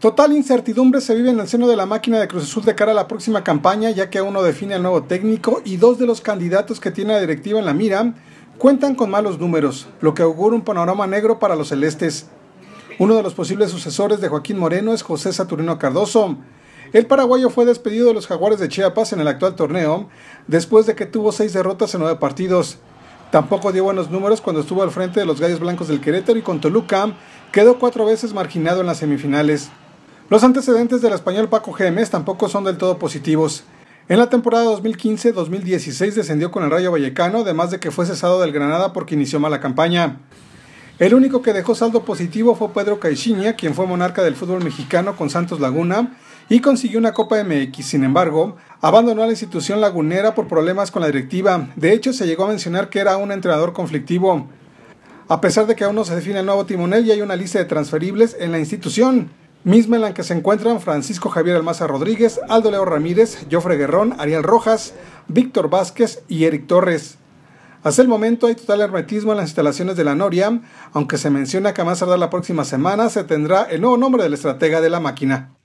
Total incertidumbre se vive en el seno de la máquina de Cruz Azul de cara a la próxima campaña, ya que aún no define al nuevo técnico y dos de los candidatos que tiene la directiva en la mira cuentan con malos números, lo que augura un panorama negro para los celestes. Uno de los posibles sucesores de Joaquín Moreno es José Saturnino Cardoso. El paraguayo fue despedido de los Jaguares de Chiapas en el actual torneo, después de que tuvo seis derrotas en nueve partidos. Tampoco dio buenos números cuando estuvo al frente de los Gallos Blancos del Querétaro y con Toluca quedó cuatro veces marginado en las semifinales. Los antecedentes del español Paco Gemes tampoco son del todo positivos. En la temporada 2015-2016 descendió con el Rayo Vallecano, además de que fue cesado del Granada porque inició mala campaña. El único que dejó saldo positivo fue Pedro Caixinha, quien fue monarca del fútbol mexicano con Santos Laguna y consiguió una Copa MX. Sin embargo, abandonó a la institución lagunera por problemas con la directiva. De hecho, se llegó a mencionar que era un entrenador conflictivo. A pesar de que aún no se define el nuevo timonel y hay una lista de transferibles en la institución, misma en la que se encuentran Francisco Javier Almaza Rodríguez, Aldo Leo Ramírez, Jofre Guerrón, Ariel Rojas, Víctor Vázquez y Eric Torres. Hasta el momento hay total hermetismo en las instalaciones de la Noriam, aunque se menciona que a más tardar la próxima semana se tendrá el nuevo nombre del estratega de la máquina.